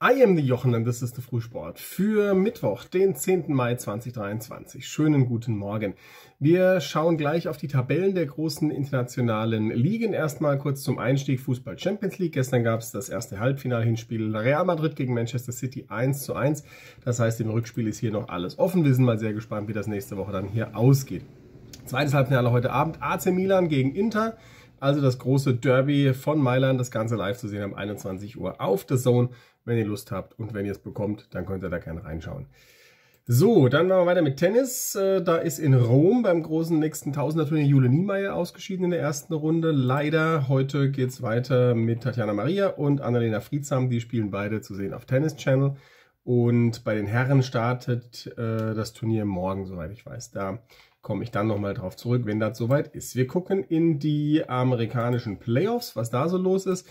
I am the Jochen und das ist der Frühsport für Mittwoch, den 10. Mai 2023. Schönen guten Morgen. Wir schauen gleich auf die Tabellen der großen internationalen Ligen. Erstmal kurz zum Einstieg Fußball Champions League. Gestern gab es das erste Halbfinalhinspiel Real Madrid gegen Manchester City 1 zu 1. Das heißt, im Rückspiel ist hier noch alles offen. Wir sind mal sehr gespannt, wie das nächste Woche dann hier ausgeht. Zweites Halbfinale heute Abend AC Milan gegen Inter. Also das große Derby von Mailand, das Ganze live zu sehen am 21 Uhr auf The Zone, wenn ihr Lust habt. Und wenn ihr es bekommt, dann könnt ihr da gerne reinschauen. So, dann machen wir weiter mit Tennis. Äh, da ist in Rom beim großen nächsten Tausender-Turnier Jule Niemeyer ausgeschieden in der ersten Runde. Leider, heute geht es weiter mit Tatjana Maria und Annalena Friedsam. Die spielen beide zu sehen auf Tennis Channel. Und bei den Herren startet äh, das Turnier morgen, soweit ich weiß. Da komme ich dann nochmal drauf zurück, wenn das soweit ist. Wir gucken in die amerikanischen Playoffs, was da so los ist.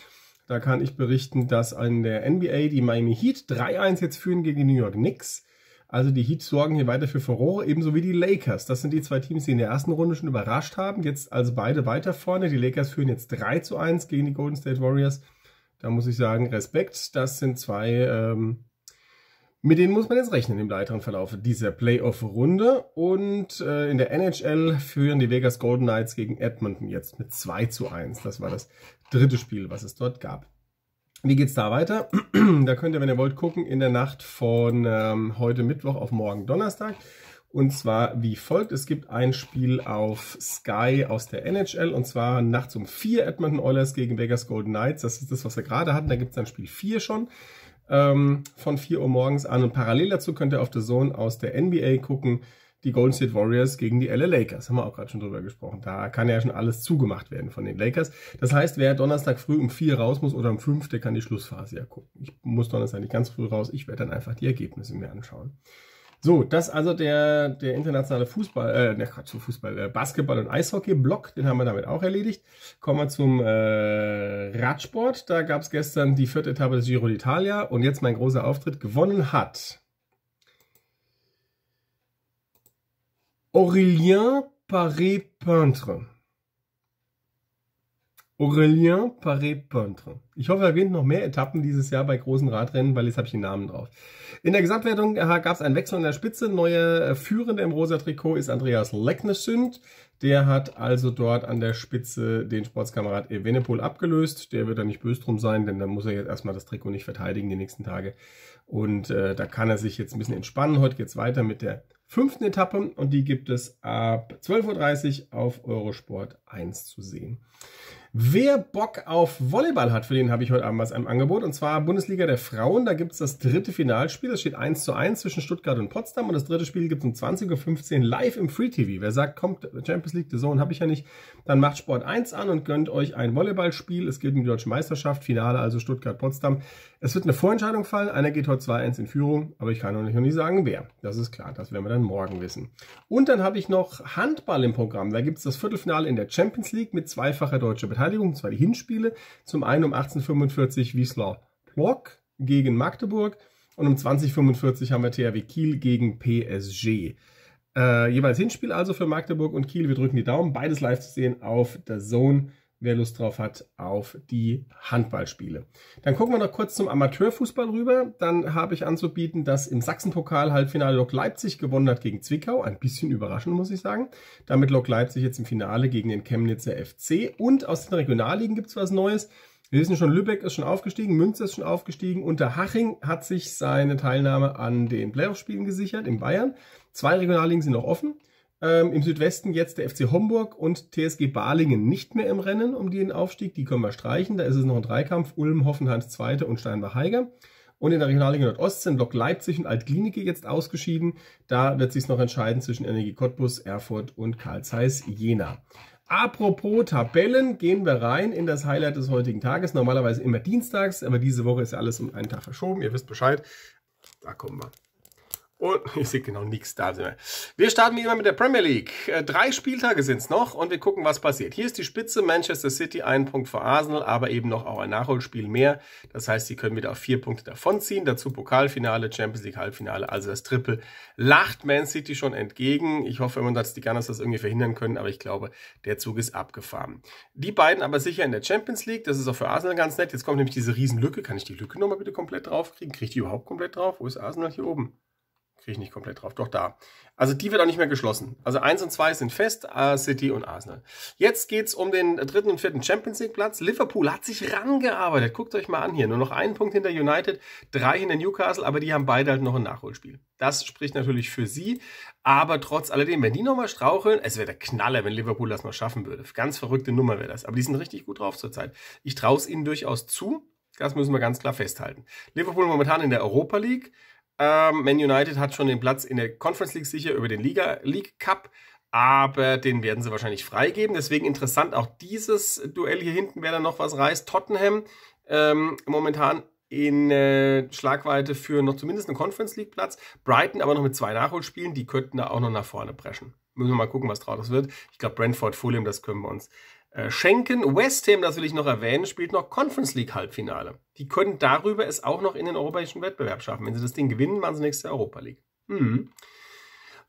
Da kann ich berichten, dass in der NBA die Miami Heat 3-1 jetzt führen gegen die New York Knicks. Also die Heat sorgen hier weiter für Furore, ebenso wie die Lakers. Das sind die zwei Teams, die in der ersten Runde schon überrascht haben. Jetzt also beide weiter vorne. Die Lakers führen jetzt 3 zu 1 gegen die Golden State Warriors. Da muss ich sagen, Respekt. Das sind zwei ähm, mit denen muss man jetzt rechnen im weiteren Verlauf dieser Playoff-Runde. Und äh, in der NHL führen die Vegas Golden Knights gegen Edmonton jetzt mit 2 zu 1. Das war das dritte Spiel, was es dort gab. Wie geht's da weiter? da könnt ihr, wenn ihr wollt, gucken in der Nacht von ähm, heute Mittwoch auf morgen Donnerstag. Und zwar wie folgt: Es gibt ein Spiel auf Sky aus der NHL und zwar nachts um 4 Edmonton Oilers gegen Vegas Golden Knights. Das ist das, was wir gerade hatten. Da gibt es dann Spiel 4 schon ähm, von 4 Uhr morgens an. Und parallel dazu könnt ihr auf The Zone aus der NBA gucken, die Golden State Warriors gegen die LA Lakers. Haben wir auch gerade schon drüber gesprochen. Da kann ja schon alles zugemacht werden von den Lakers. Das heißt, wer Donnerstag früh um 4 raus muss oder um 5, der kann die Schlussphase ja gucken. Ich muss Donnerstag nicht ganz früh raus. Ich werde dann einfach die Ergebnisse mir anschauen. So, das also der, der internationale Fußball, äh, ne, Quatsch, Fußball, äh, Basketball und Eishockey-Block, den haben wir damit auch erledigt. Kommen wir zum äh, Radsport. Da gab es gestern die vierte Etappe des Giro d'Italia und jetzt mein großer Auftritt gewonnen hat. Aurélien Paré-Peintre. Aurélien Paré-Pontre. Ich hoffe, er gewinnt noch mehr Etappen dieses Jahr bei großen Radrennen, weil jetzt habe ich den Namen drauf. In der Gesamtwertung äh, gab es einen Wechsel in der Spitze. Neuer äh, Führender im rosa Trikot ist Andreas Lecknesund. Der hat also dort an der Spitze den Sportskamerad Evenepoel abgelöst. Der wird da nicht böse drum sein, denn da muss er jetzt erstmal das Trikot nicht verteidigen die nächsten Tage. Und äh, da kann er sich jetzt ein bisschen entspannen. Heute geht es weiter mit der fünften Etappe und die gibt es ab 12.30 Uhr auf Eurosport 1 zu sehen. Wer Bock auf Volleyball hat, für den habe ich heute Abend was im Angebot. Und zwar Bundesliga der Frauen. Da gibt es das dritte Finalspiel. Das steht 1 zu 1 zwischen Stuttgart und Potsdam. Und das dritte Spiel gibt es um 20.15 Uhr live im Free TV. Wer sagt, kommt, Champions League, The Zone habe ich ja nicht, dann macht Sport 1 an und gönnt euch ein Volleyballspiel. Es geht um die deutsche Meisterschaft. Finale also Stuttgart-Potsdam. Es wird eine Vorentscheidung fallen. Einer geht heute 2-1 in Führung. Aber ich kann euch noch nicht sagen, wer. Das ist klar. Das werden wir dann morgen wissen. Und dann habe ich noch Handball im Programm. Da gibt es das Viertelfinale in der Champions League mit zweifacher deutscher Beteiligung. Beteiligung, zwar die Hinspiele. Zum einen um 1845 Wiesler Plock gegen Magdeburg und um 2045 haben wir THW Kiel gegen PSG. Äh, jeweils Hinspiel also für Magdeburg und Kiel. Wir drücken die Daumen, beides live zu sehen auf der Zone wer Lust drauf hat, auf die Handballspiele. Dann gucken wir noch kurz zum Amateurfußball rüber. Dann habe ich anzubieten, dass im Sachsenpokal Halbfinale Lok Leipzig gewonnen hat gegen Zwickau. Ein bisschen überraschend, muss ich sagen. Damit Lok Leipzig jetzt im Finale gegen den Chemnitzer FC. Und aus den Regionalligen gibt es was Neues. Wir wissen schon, Lübeck ist schon aufgestiegen, Münster ist schon aufgestiegen. Unterhaching hat sich seine Teilnahme an den Playoff-Spielen gesichert in Bayern. Zwei Regionalligen sind noch offen. Ähm, Im Südwesten jetzt der FC Homburg und TSG Balingen nicht mehr im Rennen um den Aufstieg. Die können wir streichen. Da ist es noch ein Dreikampf. Ulm, Hoffenheim, Zweite und Steinbach-Heiger. Und in der Regionalliga Nordost sind Lok Leipzig und Altklinike jetzt ausgeschieden. Da wird sich noch entscheiden zwischen Energie Cottbus, Erfurt und Karl Zeiss Jena. Apropos Tabellen, gehen wir rein in das Highlight des heutigen Tages. Normalerweise immer dienstags, aber diese Woche ist ja alles um einen Tag verschoben. Ihr wisst Bescheid. Da kommen wir. Und ich sehe genau nichts da. Sind wir. wir starten wie immer mit der Premier League. Äh, drei Spieltage sind es noch und wir gucken, was passiert. Hier ist die Spitze, Manchester City, ein Punkt vor Arsenal, aber eben noch auch ein Nachholspiel mehr. Das heißt, sie können wieder auf vier Punkte davonziehen. Dazu Pokalfinale, Champions League Halbfinale, also das Triple lacht Man City schon entgegen. Ich hoffe immer, dass die Gunners das irgendwie verhindern können, aber ich glaube, der Zug ist abgefahren. Die beiden aber sicher in der Champions League. Das ist auch für Arsenal ganz nett. Jetzt kommt nämlich diese Riesenlücke. Kann ich die Lücke nochmal bitte komplett draufkriegen? Kriege ich die überhaupt komplett drauf? Wo ist Arsenal? Hier oben kriege ich nicht komplett drauf. Doch da. Also die wird auch nicht mehr geschlossen. Also 1 und 2 sind fest, City und Arsenal. Jetzt geht's um den dritten und vierten Champions League Platz. Liverpool hat sich rangearbeitet. Guckt euch mal an hier. Nur noch einen Punkt hinter United, drei hinter Newcastle, aber die haben beide halt noch ein Nachholspiel. Das spricht natürlich für sie. Aber trotz alledem, wenn die nochmal straucheln, es wäre der Knaller, wenn Liverpool das mal schaffen würde. Ganz verrückte Nummer wäre das. Aber die sind richtig gut drauf zurzeit. Ich traue es ihnen durchaus zu. Das müssen wir ganz klar festhalten. Liverpool momentan in der Europa League. Ähm, Man United hat schon den Platz in der Conference League sicher über den Liga League Cup, aber den werden sie wahrscheinlich freigeben. Deswegen interessant auch dieses Duell hier hinten, wer da noch was reißt. Tottenham ähm, momentan in äh, Schlagweite für noch zumindest einen Conference League Platz. Brighton aber noch mit zwei Nachholspielen, die könnten da auch noch nach vorne preschen. Müssen wir mal gucken, was draus wird. Ich glaube, Brentford, Fulham, das können wir uns äh, schenken. West Ham, das will ich noch erwähnen, spielt noch Conference League Halbfinale. Die können darüber es auch noch in den europäischen Wettbewerb schaffen. Wenn sie das Ding gewinnen, machen sie nächste Europa League. Mhm.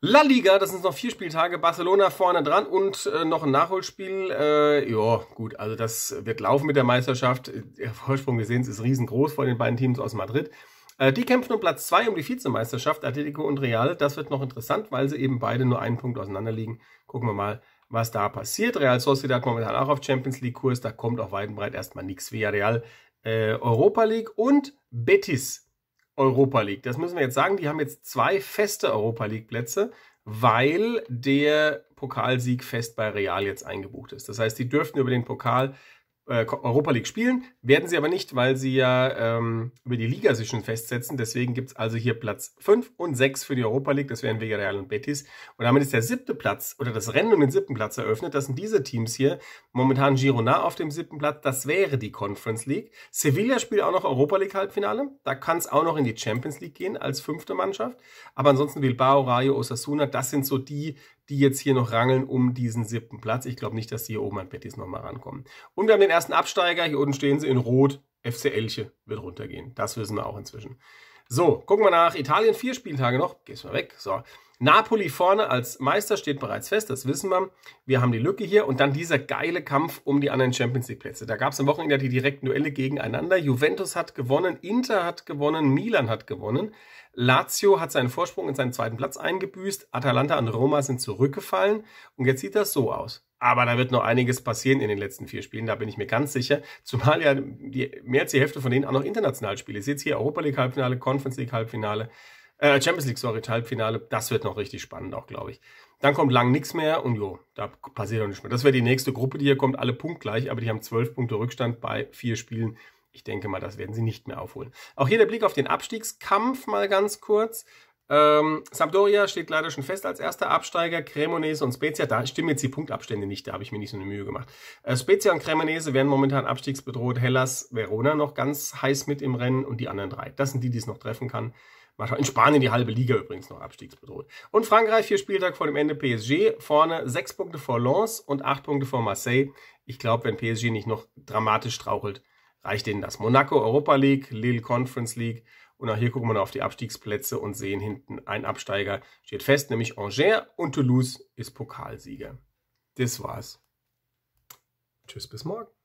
La Liga, das sind noch vier Spieltage. Barcelona vorne dran und äh, noch ein Nachholspiel. Äh, ja, gut, also das wird laufen mit der Meisterschaft. Der Vorsprung, wir sehen es, ist riesengroß von den beiden Teams aus Madrid. Äh, die kämpfen um Platz zwei um die Vizemeisterschaft, Atletico und Real. Das wird noch interessant, weil sie eben beide nur einen Punkt auseinander liegen. Gucken wir mal, was da passiert. Real Sociedad momentan auch auf Champions League-Kurs, da kommt auch weit und breit erstmal nichts. Villarreal äh, Europa League und Betis Europa League. Das müssen wir jetzt sagen, die haben jetzt zwei feste Europa League-Plätze, weil der Pokalsieg fest bei Real jetzt eingebucht ist. Das heißt, die dürften über den Pokal äh, Europa League spielen. Werden sie aber nicht, weil sie ja ähm, über die Liga sich schon festsetzen. Deswegen gibt es also hier Platz 5 und 6 für die Europa League. Das wären Villarreal und Betis. Und damit ist der siebte Platz oder das Rennen um den siebten Platz eröffnet. Das sind diese Teams hier. Momentan Girona auf dem siebten Platz. Das wäre die Conference League. Sevilla spielt auch noch Europa League Halbfinale. Da kann es auch noch in die Champions League gehen als fünfte Mannschaft. Aber ansonsten Bilbao, Rayo, Osasuna, das sind so die die jetzt hier noch rangeln um diesen siebten Platz. Ich glaube nicht, dass die hier oben an Bettis nochmal rankommen. Und wir haben den ersten Absteiger. Hier unten stehen sie in Rot. FC Elche wird runtergehen. Das wissen wir auch inzwischen. So, gucken wir nach. Italien vier Spieltage noch. Gehst mal weg. So. Napoli vorne als Meister steht bereits fest, das wissen wir. Wir haben die Lücke hier und dann dieser geile Kampf um die anderen Champions League Plätze. Da gab es am Wochenende die direkten Duelle gegeneinander. Juventus hat gewonnen, Inter hat gewonnen, Milan hat gewonnen. Lazio hat seinen Vorsprung in seinen zweiten Platz eingebüßt. Atalanta und Roma sind zurückgefallen. Und jetzt sieht das so aus. Aber da wird noch einiges passieren in den letzten vier Spielen, da bin ich mir ganz sicher. Zumal ja die, mehr als die Hälfte von denen auch noch international Spiele Ihr Jetzt hier Europa League Halbfinale, Conference League Halbfinale. Äh, Champions League, sorry, Halbfinale. Das wird noch richtig spannend, auch glaube ich. Dann kommt lang nichts mehr und jo, da passiert auch nichts mehr. Das wäre die nächste Gruppe, die hier kommt, alle punktgleich, aber die haben zwölf Punkte Rückstand bei vier Spielen. Ich denke mal, das werden sie nicht mehr aufholen. Auch hier der Blick auf den Abstiegskampf mal ganz kurz. Ähm, Sampdoria steht leider schon fest als erster Absteiger. Cremonese und Spezia, da stimmen jetzt die Punktabstände nicht, da habe ich mir nicht so eine Mühe gemacht. Äh, Spezia und Cremonese werden momentan abstiegsbedroht. Hellas, Verona noch ganz heiß mit im Rennen und die anderen drei. Das sind die, die es noch treffen kann. In Spanien die halbe Liga übrigens noch abstiegsbedroht. Und Frankreich, vier Spieltag vor dem Ende PSG, vorne sechs Punkte vor Lens und acht Punkte vor Marseille. Ich glaube, wenn PSG nicht noch dramatisch strauchelt, reicht denen das. Monaco Europa League, Lille Conference League. Und auch hier gucken wir noch auf die Abstiegsplätze und sehen hinten ein Absteiger steht fest, nämlich Angers und Toulouse ist Pokalsieger. Das war's. Tschüss, bis morgen.